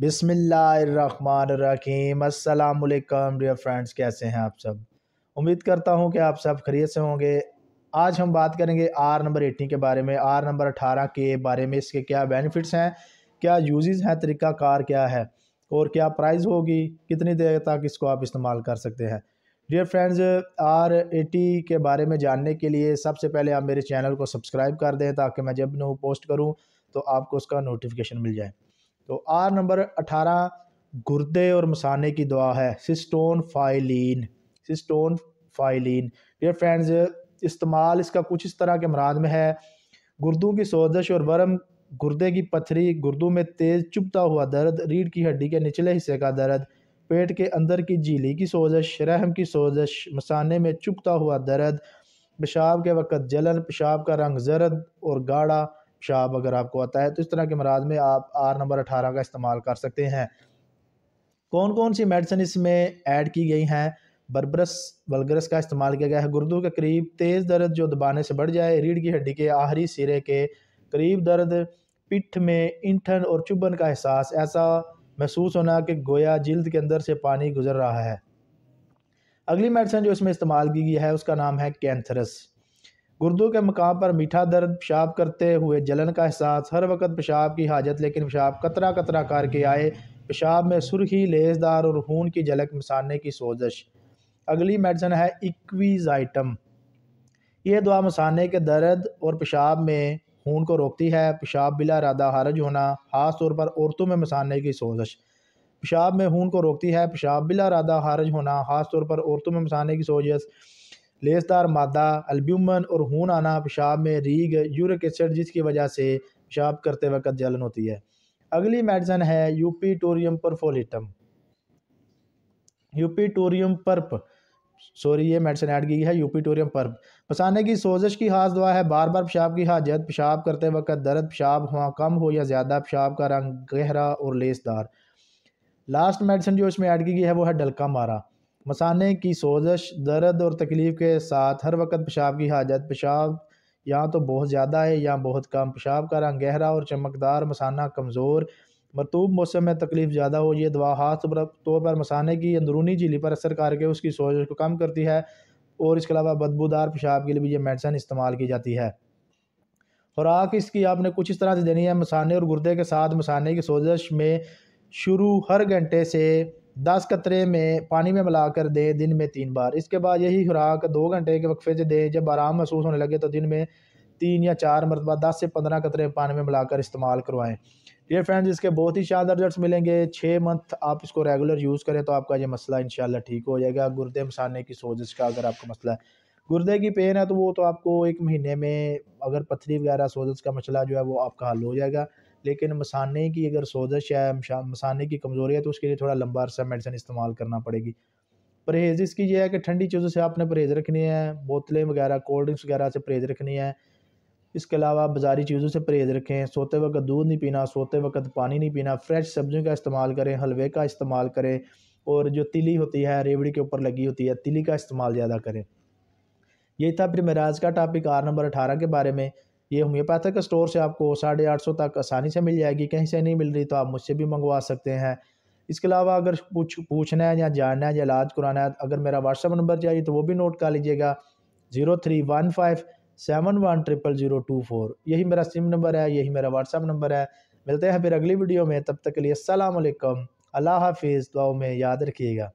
बिसमीम अल्लाम dear friends कैसे हैं आप सब उम्मीद करता हूं कि आप सब खरीद से होंगे आज हम बात करेंगे आर नंबर एटीन के बारे में आर नंबर अठारह के बारे में इसके क्या बेनिफिट्स हैं क्या यूज़ हैं तरीक़ाकार क्या है और क्या प्राइस होगी कितनी देर तक इसको आप इस्तेमाल कर सकते हैं डियर फ्रेंड्स आर एटी के बारे में जानने के लिए सबसे पहले आप मेरे चैनल को सब्सक्राइब कर दें ताकि मैं जब नो पोस्ट करूँ तो आपको उसका नोटिफिकेशन मिल जाए तो आर नंबर अठारह गुर्दे और मसाने की दवा है सिस्टोन फाइलिन सिस्टोन फाइलिन डियर फ्रेंड्स इस्तेमाल इसका कुछ इस तरह के मराज में है गुर्दों की सोजश और वर्म गुर्दे की पथरी गुर्दों में तेज़ चुपता हुआ दर्द रीढ़ की हड्डी के निचले हिस्से का दर्द पेट के अंदर की झीली की सोजश रहम की सोजश मसाने में चुपता हुआ दर्द पेशाब के वक़्त जलन पेशाब का रंग जरद और गाढ़ा पेशाब अगर आपको आता है तो इस तरह के मराज में आप आर नंबर अठारह का इस्तेमाल कर सकते हैं कौन कौन सी मेडिसिन इसमें ऐड की गई हैं बर्बरस वलगरस का इस्तेमाल किया गया है गुर्दों के करीब तेज़ दर्द जो दबाने से बढ़ जाए रीढ़ की हड्डी के आहरी सिरे के करीब दर्द पिठ में इंठन और चुभन का एहसास ऐसा महसूस होना कि गोया जल्द के अंदर से पानी गुजर रहा है अगली मेडिसिन जो इसमें इस्तेमाल की गई है उसका नाम है कैंथरस गुर्दों के मकाम पर मीठा दर्द पेशाब करते हुए जलन का एहसास हर वक्त पेशाब की हाजत लेकिन पेशाब कतरा कतरा करके आए पेशाब में सुरखी लेसदार और खून की झलक मसाने की सोजश अगली मेडिसन है इक्वीजाइटम यह दवा मसाने के दर्द और पेशाब में खून को रोकती है पेशाब बिला रादा हारज होना ख़ास तौर पर औरतों में मसाने की सोजश पेशाब में खून को रोकती है पेशाब बिला रादा हारज होना ख़ास तौर पर औरतों में मसाने की सोजश लेसदार मादा अल्ब्यूमन और हून आना पेशाब में रीग यूरिक एसिड जिसकी वजह से पेशाब करते वक्त जलन होती है अगली मेडिसन है यूपी टोरियम परफोलिटम टोरियम पर्प सॉरी ये मेडिसन ऐड की है यूपी टोरियम पर्प पसाने की सोजिश की खास दवा है बार बार पेशाब की हाजत पेशाब करते वक्त दर्द पेशाब हुआ कम हो या ज़्यादा पेशाब का रंग गहरा और लेसदार लास्ट मेडिसन जो इसमें ऐड की गई है वो है डलका मारा मसाने की सोजश दर्द और तकलीफ़ के साथ हर वक्त पेशाब की हाजत पेशाब या तो बहुत ज़्यादा है या बहुत कम पेशाब का रंग गहरा और चमकदार मसाना कमज़ोर मरतूब मौसम में तकलीफ़ ज़्यादा हो ये दवा हाथ तौर पर मसाने की अंदरूनी झीली पर असर करके उसकी सोजश को कम करती है और इसके अलावा बदबूदार पेशाब के लिए भी ये मेडिसन इस्तेमाल की जाती है खुराक इसकी आपने कुछ इस तरह से देनी है मसाने और गुर्दे के साथ मसाने की सोजश में शुरू हर घंटे से दस कतरे में पानी में मिलाकर दें दिन में तीन बार इसके बाद यही खुराक दो घंटे के वक्फे से दें जब आराम महसूस होने लगे तो दिन में तीन या चार मरतबा दस से पंद्रह कतरे पानी में मिलाकर इस्तेमाल करवाएं ये फ्रेंड्स इसके बहुत ही शानदार रिजल्ट मिलेंगे छः मंथ आप इसको रेगुलर यूज़ करें तो आपका ये मसला शाला ठीक हो जाएगा गुर्दे मसाने की सोजिश का अगर आपका मसला है गुर्दे की पेन है तो वो तो आपको एक महीने में अगर पथरी वगैरह सोजिश का मसला जो है वो आपका हल हो जाएगा लेकिन मसाने की अगर सोजश है मसाने की कमज़ोरी है तो उसके लिए थोड़ा लंबा अरसा मेडिसिन इस्तेमाल करना पड़ेगी परहेज़ इसकी यह है कि ठंडी चीज़ों से आपने परहेज़ रखनी है बोतलें वगैरह कोल्ड ड्रिंक्स वगैरह से परहेज़ रखनी है इसके अलावा बाजारी चीज़ों से परहेज़ रखें सोते वक्त दूध नहीं पीना सोते वक्त पानी नहीं पीना फ्रेश सब्जियों का इस्तेमाल करें हलवे का इस्तेमाल करें और जो तिली होती है रेवड़ी के ऊपर लगी होती है तिली का इस्तेमाल ज़्यादा करें यही था फिर मेराज का टॉपिक आर नंबर अठारह के बारे में ये होम्योपैथिक स्टोर से आपको साढ़े आठ सौ तक आसानी से मिल जाएगी कहीं से नहीं मिल रही तो आप मुझसे भी मंगवा सकते हैं इसके अलावा अगर पूछ पूछना है या जानना है या इलाज कराना है अगर मेरा व्हाट्सअप नंबर चाहिए तो वो भी नोट कर लीजिएगा zero three one five seven one triple zero two four यही मेरा सिम नंबर है यही मेरा व्हाट्सअप नंबर है मिलते हैं फिर अगली वीडियो में तब तक के लिए असलकम अल्लाह हाफिज़ दुआओं में याद रखिएगा